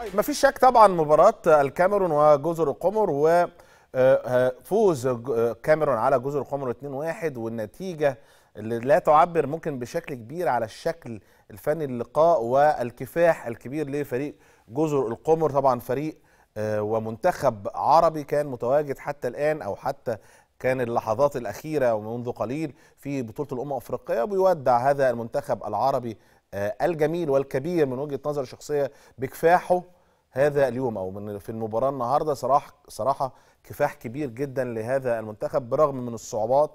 طيب، ما فيش شك طبعا مباراة الكاميرون وجزر القمر وفوز آه، آه، آه، كاميرون على جزر القمر 2-1 والنتيجة اللي لا تعبر ممكن بشكل كبير على الشكل الفني للقاء والكفاح الكبير لفريق جزر القمر طبعا فريق ومنتخب عربي كان متواجد حتى الآن أو حتى كان اللحظات الأخيرة ومنذ قليل في بطولة الأمم الأفريقية بيودع هذا المنتخب العربي آه، الجميل والكبير من وجهه نظر شخصيه بكفاحه هذا اليوم او من في المباراه النهارده صراحه صراحه كفاح كبير جدا لهذا المنتخب بالرغم من الصعوبات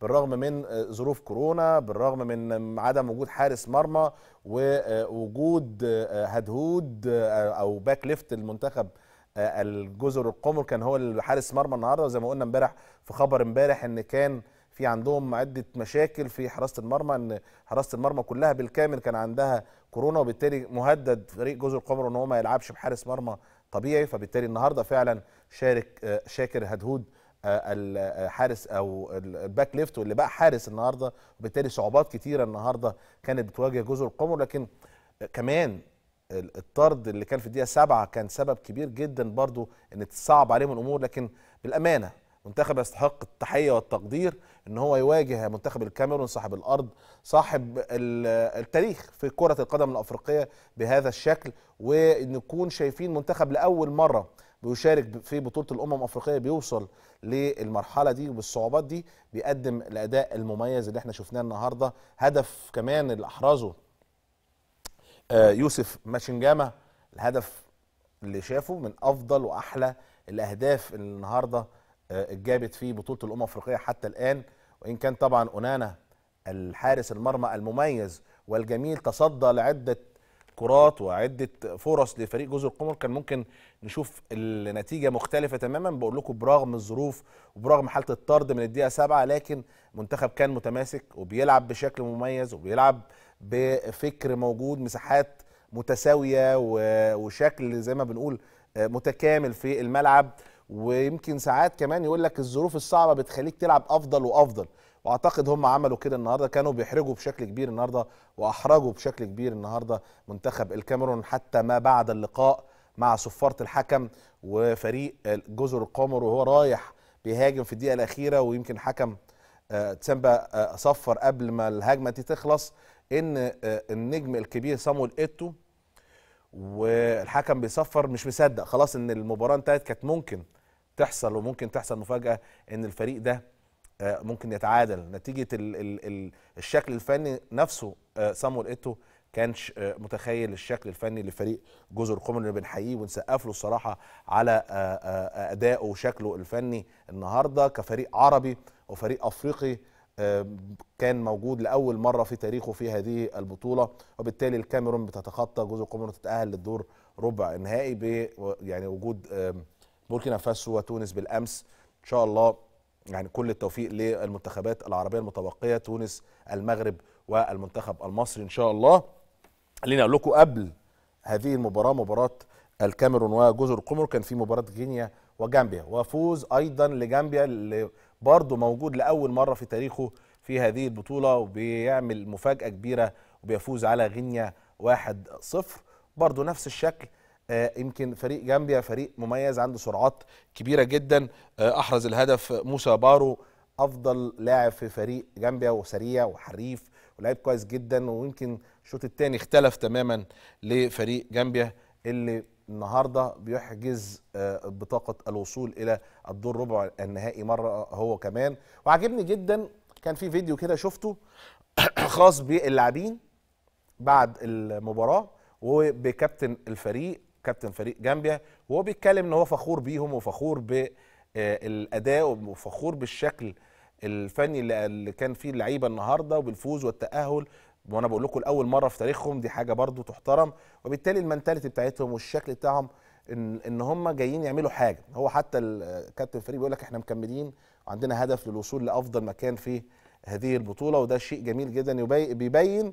بالرغم من آه، ظروف كورونا بالرغم من آه، عدم وجود حارس مرمى ووجود هدهود او باك ليفت المنتخب الجزر القمر كان هو الحارس مرمى النهارده وزي ما قلنا امبارح في خبر امبارح ان كان في عندهم عده مشاكل في حراسه المرمى ان حراسه المرمى كلها بالكامل كان عندها كورونا وبالتالي مهدد فريق جزر القمر ان هو ما يلعبش بحارس مرمى طبيعي فبالتالي النهارده فعلا شارك آه، شاكر هدهود آه، الحارس آه، او الباك ليفت واللي بقى حارس النهارده وبالتالي صعوبات كتيره النهارده كانت بتواجه جزر القمر لكن كمان الطرد اللي كان في الدقيقه سبعة كان سبب كبير جدا برضو ان تصعب عليهم الامور لكن بالامانه منتخب يستحق التحيه والتقدير ان هو يواجه منتخب الكاميرون صاحب الارض صاحب التاريخ في كره القدم الافريقيه بهذا الشكل ونكون شايفين منتخب لاول مره بيشارك في بطوله الامم الافريقيه بيوصل للمرحله دي وبالصعوبات دي بيقدم الاداء المميز اللي احنا شفناه النهارده هدف كمان اللي احرزه آه، يوسف ماشنجاما الهدف اللي شافه من افضل واحلى الاهداف النهارده آه، جابت في بطوله الامم الافريقيه حتى الان وان كان طبعا اونانا الحارس المرمى المميز والجميل تصدى لعده كرات وعده فرص لفريق جزر القمر كان ممكن نشوف النتيجه مختلفه تماما بقول لكم برغم الظروف وبرغم حاله الطرد من الدقيقه سبعة لكن منتخب كان متماسك وبيلعب بشكل مميز وبيلعب بفكر موجود مساحات متساويه وشكل زي ما بنقول آه، متكامل في الملعب ويمكن ساعات كمان يقول لك الظروف الصعبه بتخليك تلعب افضل وافضل واعتقد هم عملوا كده النهارده كانوا بيحرجوا بشكل كبير النهارده واحرجوا بشكل كبير النهارده منتخب الكاميرون حتى ما بعد اللقاء مع صفاره الحكم وفريق جزر القمر وهو رايح بيهاجم في الدقيقه الاخيره ويمكن حكم آه، تسامبا آه، صفر قبل ما الهجمه دي تخلص ان آه، النجم الكبير صامول ايتو والحكم بيصفر مش مصدق خلاص ان المباراه انتهت كانت ممكن تحصل وممكن تحصل مفاجاه ان الفريق ده آه، ممكن يتعادل نتيجه الـ الـ الـ الشكل الفني نفسه صامول آه، ايتو كانش آه، متخيل الشكل الفني لفريق جزر قمر اللي بنحييه ونسقف له الصراحه على ادائه وشكله الفني النهارده كفريق عربي وفريق افريقي كان موجود لاول مره في تاريخه في هذه البطوله وبالتالي الكاميرون بتتخطى جزر قمر وتتاهل للدور ربع النهائي ب يعني وجود بوركينا فاسو وتونس بالامس ان شاء الله يعني كل التوفيق للمنتخبات العربيه المتبقيه تونس المغرب والمنتخب المصري ان شاء الله خليني اقول لكم قبل هذه المباراه مباراه الكاميرون وجزر القمر كان في مباراه غينيا وجامبيا وفوز ايضا لجامبيا اللي برضه موجود لاول مره في تاريخه في هذه البطوله وبيعمل مفاجاه كبيره وبيفوز على غينيا 1-0 برضه نفس الشكل آه، يمكن فريق جامبيا فريق مميز عنده سرعات كبيره جدا آه، احرز الهدف موسى بارو افضل لاعب في فريق جامبيا وسريع وحريف ولعيب كويس جدا ويمكن الشوط الثاني اختلف تماما لفريق جامبيا اللي النهارده بيحجز آه، بطاقه الوصول الى الدور ربع النهائي مره هو كمان وعجبني جدا كان في فيديو كده شفته خاص باللاعبين بعد المباراه وبكابتن الفريق كابتن فريق جامبيا وهو بيتكلم ان هو فخور بيهم وفخور بالاداء آه، وفخور بالشكل الفني اللي كان فيه اللعيبه النهارده وبالفوز والتاهل وانا بقول لكم لاول مره في تاريخهم دي حاجه برضو تحترم وبالتالي المنتاليتي بتاعتهم والشكل بتاعهم ان ان هم جايين يعملوا حاجه هو حتى الكابتن آه، فريق بيقول لك احنا مكملين وعندنا هدف للوصول لافضل مكان في هذه البطوله وده شيء جميل جدا بيبين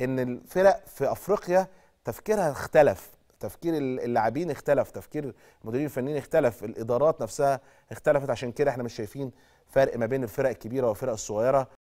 ان الفرق في افريقيا تفكيرها اختلف تفكير اللاعبين اختلف تفكير المديرين الفنيين اختلف الادارات نفسها اختلفت عشان كده احنا مش شايفين فرق ما بين الفرق الكبيره والفرق الصغيره